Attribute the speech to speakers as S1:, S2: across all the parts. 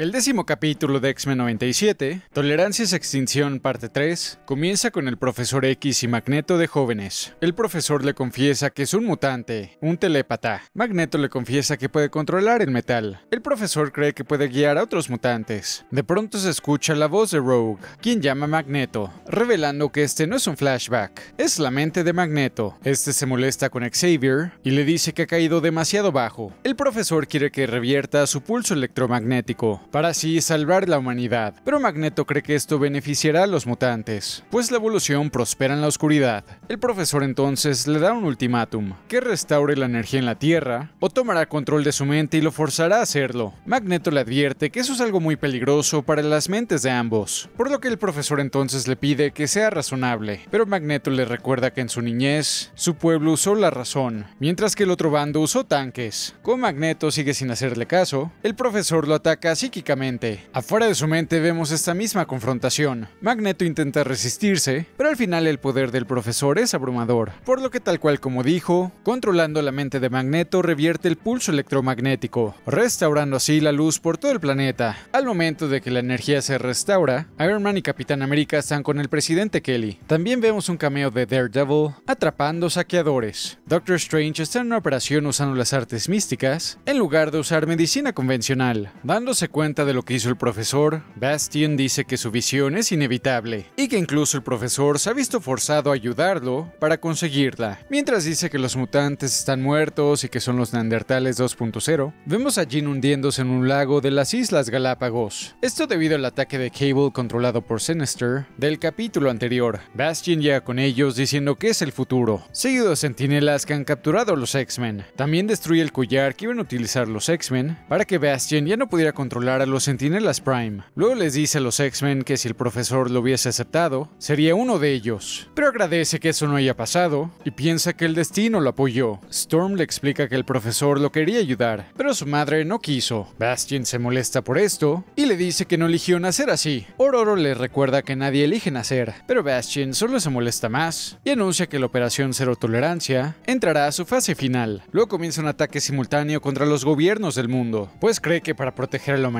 S1: El décimo capítulo de X-Men 97, Tolerancias Extinción parte 3, comienza con el profesor X y Magneto de jóvenes. El profesor le confiesa que es un mutante, un telépata. Magneto le confiesa que puede controlar el metal. El profesor cree que puede guiar a otros mutantes. De pronto se escucha la voz de Rogue, quien llama a Magneto, revelando que este no es un flashback, es la mente de Magneto. Este se molesta con Xavier y le dice que ha caído demasiado bajo. El profesor quiere que revierta su pulso electromagnético para así salvar la humanidad. Pero Magneto cree que esto beneficiará a los mutantes, pues la evolución prospera en la oscuridad. El profesor entonces le da un ultimátum, que restaure la energía en la Tierra, o tomará control de su mente y lo forzará a hacerlo. Magneto le advierte que eso es algo muy peligroso para las mentes de ambos, por lo que el profesor entonces le pide que sea razonable, pero Magneto le recuerda que en su niñez, su pueblo usó la razón, mientras que el otro bando usó tanques. Como Magneto sigue sin hacerle caso, el profesor lo ataca que Afuera de su mente vemos esta misma confrontación. Magneto intenta resistirse, pero al final el poder del profesor es abrumador, por lo que tal cual como dijo, controlando la mente de Magneto revierte el pulso electromagnético, restaurando así la luz por todo el planeta. Al momento de que la energía se restaura, Iron Man y Capitán América están con el presidente Kelly. También vemos un cameo de Daredevil atrapando saqueadores. Doctor Strange está en una operación usando las artes místicas en lugar de usar medicina convencional, dándose cuenta de lo que hizo el profesor, Bastian dice que su visión es inevitable y que incluso el profesor se ha visto forzado a ayudarlo para conseguirla. Mientras dice que los mutantes están muertos y que son los neandertales 2.0, vemos a Jean hundiéndose en un lago de las Islas Galápagos. Esto debido al ataque de Cable controlado por Sinister del capítulo anterior. Bastian llega con ellos diciendo que es el futuro, seguido de sentinelas que han capturado a los X-Men. También destruye el collar que iban a utilizar los X-Men para que Bastian ya no pudiera controlar a los Sentinelas Prime. Luego les dice a los X-Men que si el profesor lo hubiese aceptado, sería uno de ellos. Pero agradece que eso no haya pasado y piensa que el destino lo apoyó. Storm le explica que el profesor lo quería ayudar, pero su madre no quiso. Bastion se molesta por esto y le dice que no eligió nacer así. Ororo le recuerda que nadie elige nacer, pero Bastion solo se molesta más y anuncia que la operación Cero Tolerancia entrará a su fase final. Luego comienza un ataque simultáneo contra los gobiernos del mundo, pues cree que para proteger a la humanidad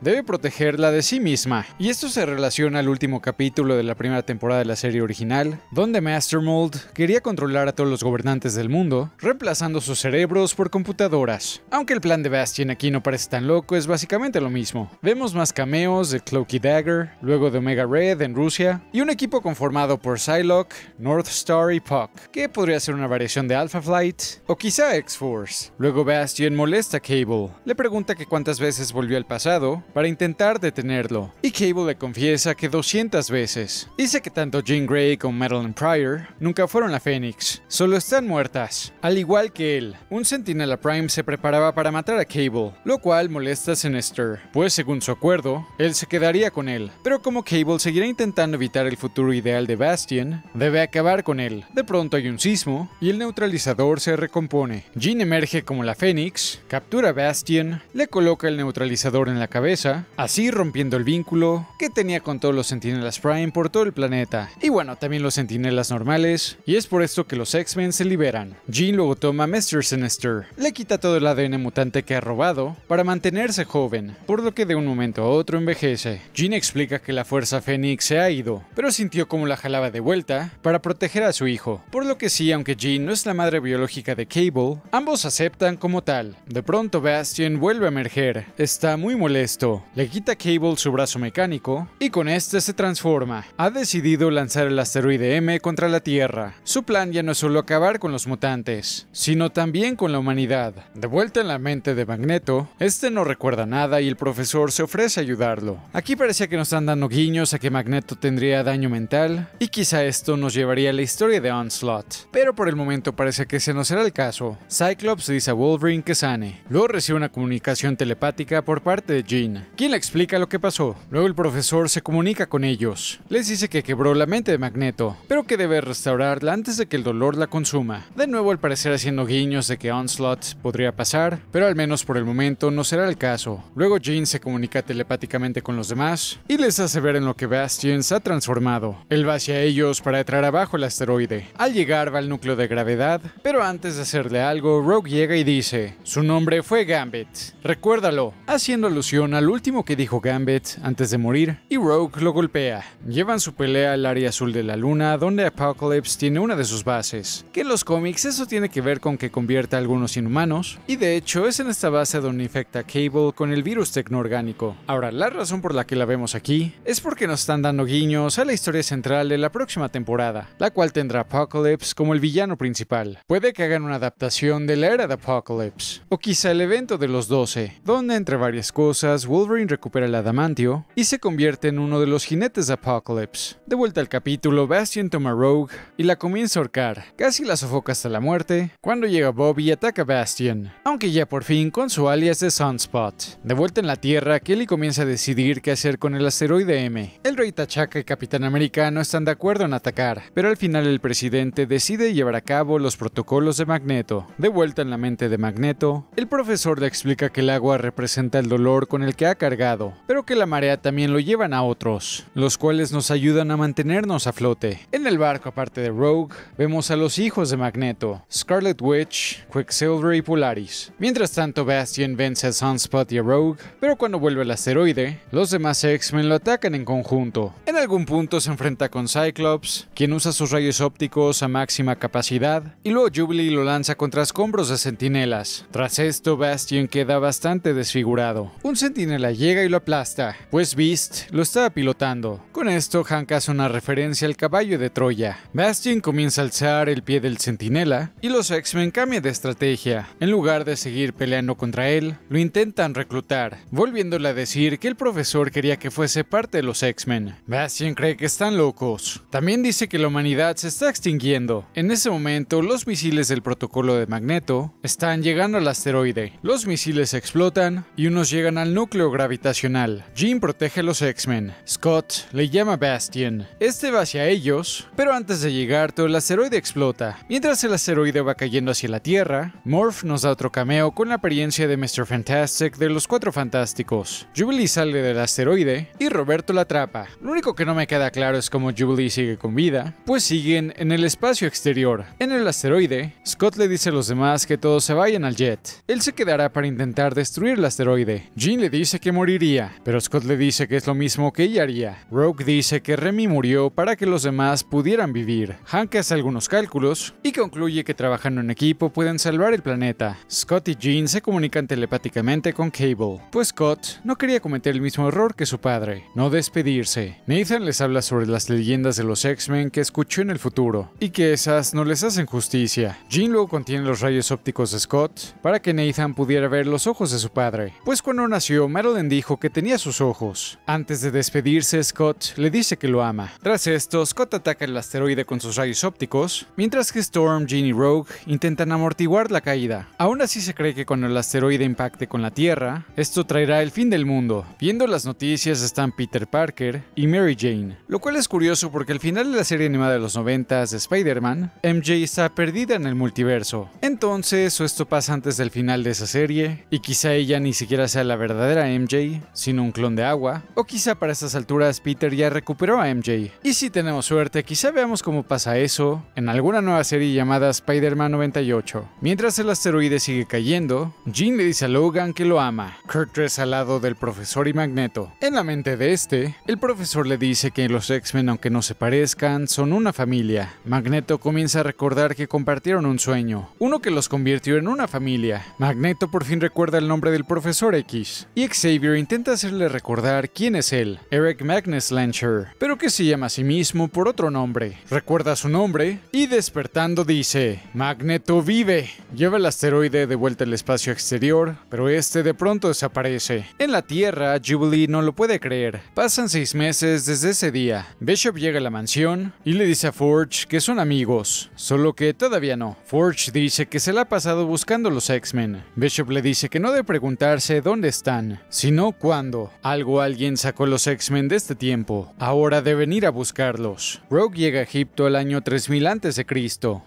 S1: debe protegerla de sí misma. Y esto se relaciona al último capítulo de la primera temporada de la serie original, donde Master Mold quería controlar a todos los gobernantes del mundo, reemplazando sus cerebros por computadoras. Aunque el plan de Bastion aquí no parece tan loco, es básicamente lo mismo. Vemos más cameos de cloaky Dagger, luego de Omega Red en Rusia, y un equipo conformado por Psylocke, North Star y Puck, que podría ser una variación de Alpha Flight, o quizá X-Force. Luego Bastion molesta a Cable, le pregunta que cuántas veces volvió a pasado para intentar detenerlo, y Cable le confiesa que 200 veces. Dice que tanto Jean Grey como Madeline Pryor nunca fueron la Fénix, solo están muertas. Al igual que él, un Sentinela Prime se preparaba para matar a Cable, lo cual molesta a Sinister, pues según su acuerdo, él se quedaría con él. Pero como Cable seguirá intentando evitar el futuro ideal de Bastion, debe acabar con él. De pronto hay un sismo y el neutralizador se recompone. Jean emerge como la Fénix, captura a Bastion, le coloca el neutralizador en la cabeza, así rompiendo el vínculo que tenía con todos los Sentinelas Prime por todo el planeta, y bueno, también los Sentinelas normales, y es por esto que los X-Men se liberan. Jean luego toma a Mr. Sinister, le quita todo el ADN mutante que ha robado para mantenerse joven, por lo que de un momento a otro envejece. Jean explica que la Fuerza Fénix se ha ido, pero sintió como la jalaba de vuelta para proteger a su hijo, por lo que sí, aunque Jean no es la madre biológica de Cable, ambos aceptan como tal. De pronto Bastion vuelve a emerger, está muy molesto, le quita a Cable su brazo mecánico y con este se transforma. Ha decidido lanzar el asteroide M contra la Tierra. Su plan ya no es solo acabar con los mutantes, sino también con la humanidad. De vuelta en la mente de Magneto, este no recuerda nada y el profesor se ofrece a ayudarlo. Aquí parece que nos están dando guiños a que Magneto tendría daño mental y quizá esto nos llevaría a la historia de Onslaught, pero por el momento parece que ese no será el caso. Cyclops dice a Wolverine que sane. Luego recibe una comunicación telepática por parte parte de Jean, quien le explica lo que pasó. Luego el profesor se comunica con ellos. Les dice que quebró la mente de Magneto, pero que debe restaurarla antes de que el dolor la consuma. De nuevo al parecer haciendo guiños de que Onslaught podría pasar, pero al menos por el momento no será el caso. Luego Jean se comunica telepáticamente con los demás y les hace ver en lo que Bastien se ha transformado. Él va hacia ellos para entrar abajo el asteroide. Al llegar va al núcleo de gravedad, pero antes de hacerle algo, Rogue llega y dice, su nombre fue Gambit, recuérdalo, haciendo alusión al último que dijo Gambit antes de morir, y Rogue lo golpea. Llevan su pelea al área azul de la luna, donde Apocalypse tiene una de sus bases, que en los cómics eso tiene que ver con que convierta a algunos inhumanos, y de hecho es en esta base donde infecta Cable con el virus tecnoorgánico. Ahora, la razón por la que la vemos aquí es porque nos están dando guiños a la historia central de la próxima temporada, la cual tendrá Apocalypse como el villano principal. Puede que hagan una adaptación de la era de Apocalypse, o quizá el evento de los 12, donde entre varios cosas, Wolverine recupera el adamantio y se convierte en uno de los jinetes de Apocalypse. De vuelta al capítulo, Bastion toma Rogue y la comienza a ahorcar, casi la sofoca hasta la muerte, cuando llega Bobby y ataca a Bastion, aunque ya por fin con su alias de Sunspot. De vuelta en la Tierra, Kelly comienza a decidir qué hacer con el asteroide M. El rey Tachaka y Capitán Americano están de acuerdo en atacar, pero al final el presidente decide llevar a cabo los protocolos de Magneto. De vuelta en la mente de Magneto, el profesor le explica que el agua representa el dolor con el que ha cargado, pero que la marea también lo llevan a otros, los cuales nos ayudan a mantenernos a flote. En el barco, aparte de Rogue, vemos a los hijos de Magneto, Scarlet Witch, Quicksilver y Polaris. Mientras tanto, Bastion vence a Sunspot y a Rogue, pero cuando vuelve el asteroide, los demás X-Men lo atacan en conjunto. En algún punto se enfrenta con Cyclops, quien usa sus rayos ópticos a máxima capacidad, y luego Jubilee lo lanza contra escombros de centinelas. Tras esto, Bastion queda bastante desfigurado. Un centinela llega y lo aplasta, pues Beast lo estaba pilotando. Con esto, Hank hace una referencia al caballo de Troya. Bastion comienza a alzar el pie del centinela y los X-Men cambian de estrategia. En lugar de seguir peleando contra él, lo intentan reclutar, volviéndole a decir que el profesor quería que fuese parte de los X-Men. Bastion cree que están locos. También dice que la humanidad se está extinguiendo. En ese momento, los misiles del protocolo de Magneto están llegando al asteroide. Los misiles explotan y unos llegan al núcleo gravitacional. Jim protege a los X-Men. Scott le llama Bastion. Este va hacia ellos, pero antes de llegar, todo el asteroide explota. Mientras el asteroide va cayendo hacia la Tierra, Morph nos da otro cameo con la apariencia de Mr. Fantastic de los Cuatro Fantásticos. Jubilee sale del asteroide y Roberto la atrapa. Lo único que no me queda claro es cómo Jubilee sigue con vida, pues siguen en el espacio exterior. En el asteroide, Scott le dice a los demás que todos se vayan al jet. Él se quedará para intentar destruir el asteroide. Jean le dice que moriría, pero Scott le dice que es lo mismo que ella haría. Rogue dice que Remy murió para que los demás pudieran vivir. Hank hace algunos cálculos y concluye que trabajando en equipo pueden salvar el planeta. Scott y Jean se comunican telepáticamente con Cable, pues Scott no quería cometer el mismo error que su padre, no despedirse. Nathan les habla sobre las leyendas de los X-Men que escuchó en el futuro y que esas no les hacen justicia. Jean luego contiene los rayos ópticos de Scott para que Nathan pudiera ver los ojos de su padre, pues no nació, Marilyn dijo que tenía sus ojos. Antes de despedirse, Scott le dice que lo ama. Tras esto, Scott ataca el asteroide con sus rayos ópticos, mientras que Storm, Jean y Rogue intentan amortiguar la caída. Aún así se cree que cuando el asteroide impacte con la Tierra, esto traerá el fin del mundo. Viendo las noticias están Peter Parker y Mary Jane, lo cual es curioso porque al final de la serie animada de los 90 de Spider-Man, MJ está perdida en el multiverso. Entonces, esto pasa antes del final de esa serie, y quizá ella ni siquiera sea la verdadera MJ, sino un clon de agua, o quizá para estas alturas Peter ya recuperó a MJ. Y si tenemos suerte, quizá veamos cómo pasa eso en alguna nueva serie llamada Spider-Man 98. Mientras el asteroide sigue cayendo, Jean le dice a Logan que lo ama. es al lado del profesor y Magneto. En la mente de este, el profesor le dice que los X-Men, aunque no se parezcan, son una familia. Magneto comienza a recordar que compartieron un sueño, uno que los convirtió en una familia. Magneto por fin recuerda el nombre del profesor X y Xavier intenta hacerle recordar quién es él, Eric Magnus Lancher, pero que se llama a sí mismo por otro nombre. Recuerda su nombre y despertando dice, Magneto vive. Lleva el asteroide de vuelta al espacio exterior, pero este de pronto desaparece. En la Tierra, Jubilee no lo puede creer. Pasan seis meses desde ese día. Bishop llega a la mansión y le dice a Forge que son amigos, solo que todavía no. Forge dice que se la ha pasado buscando los X-Men. Bishop le dice que no debe preguntarse dónde están, sino cuándo. Algo alguien sacó los X-Men de este tiempo, ahora deben ir a buscarlos. Rogue llega a Egipto el año 3000 a.C.,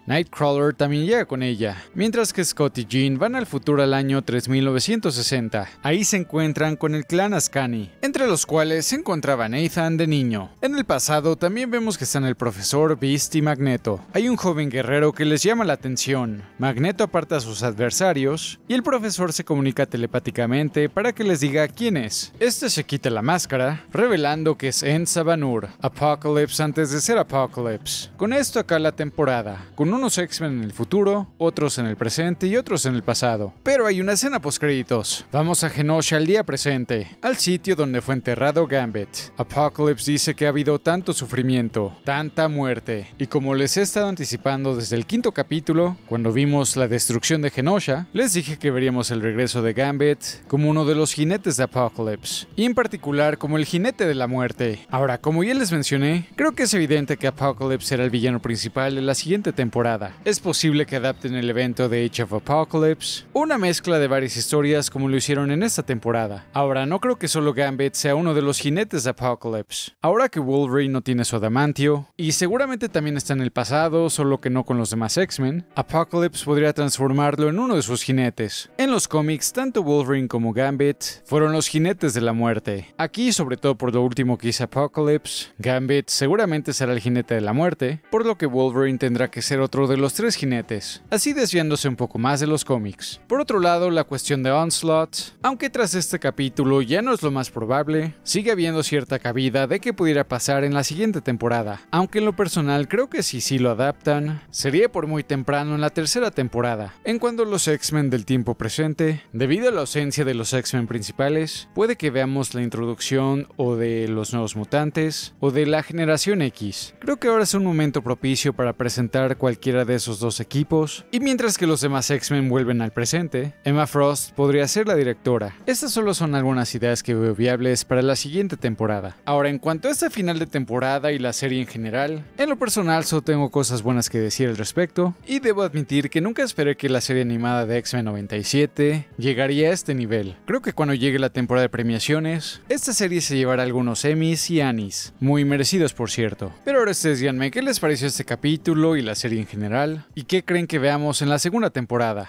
S1: Nightcrawler también llega con ella, mientras que Scott y Jean van al futuro al año 3960. Ahí se encuentran con el clan Ascani, entre los cuales se encontraba Nathan de niño. En el pasado también vemos que están el profesor, Beast y Magneto. Hay un joven guerrero que les llama la atención. Magneto aparta a sus adversarios y el profesor se comunica telepáticamente para que les diga quién es. Este se quita la máscara, revelando que es En Sabanur, Apocalypse antes de ser Apocalypse. Con esto acá la temporada, con unos X-Men en el futuro, otros en el presente y otros en el pasado. Pero hay una escena poscréditos. Vamos a Genosha al día presente, al sitio donde fue enterrado Gambit. Apocalypse dice que ha habido tanto sufrimiento, tanta muerte, y como les he estado anticipando desde el quinto capítulo, cuando vimos la destrucción de Genosha, les dije que veríamos el regreso de Gambit como uno de los jinetes de Apocalypse, y en particular como el jinete de la muerte. Ahora, como ya les mencioné, creo que es evidente que Apocalypse será el villano principal de la siguiente temporada. Es posible que adapten el evento de Age of Apocalypse, una mezcla de varias historias como lo hicieron en esta temporada. Ahora, no creo que solo Gambit sea uno de los jinetes de Apocalypse. Ahora que Wolverine no tiene su adamantio, y seguramente también está en el pasado, solo que no con los demás X-Men, Apocalypse podría transformarlo en uno de sus jinetes. En los cómics, tanto Wolverine como Gambit fueron los jinetes de la muerte. Aquí, sobre todo por lo último que hizo Apocalypse, Gambit seguramente será el jinete de la muerte, por lo que Wolverine tendrá que ser otro de los tres jinetes, así desviándose un poco más de los cómics. Por otro lado, la cuestión de Onslaught, aunque tras este capítulo ya no es lo más probable, sigue habiendo cierta cabida de que pudiera pasar en la siguiente temporada, aunque en lo personal creo que si sí lo adaptan, sería por muy temprano en la tercera temporada, en cuanto a los X-Men del tiempo presente, debido a la ausencia de los X-Men principales, puede que veamos la introducción o de los nuevos mutantes o de la generación X. Creo que ahora es un momento propicio para presentar cualquiera de esos dos equipos, y mientras que los demás X-Men vuelven al presente, Emma Frost podría ser la directora. Estas solo son algunas ideas que veo viables para la siguiente temporada. Ahora, en cuanto a este final de temporada y la serie en general, en lo personal solo tengo cosas buenas que decir al respecto, y debo admitir que nunca esperé que la serie animada de X-Men 97 llegaría a este nivel. Creo que cuando llegue la temporada de premiaciones, esta serie se llevará algunos Emmys y Anis, muy merecidos por cierto. Pero ahora ustedes díganme qué les pareció este capítulo y la serie en general, y qué creen que veamos en la segunda temporada.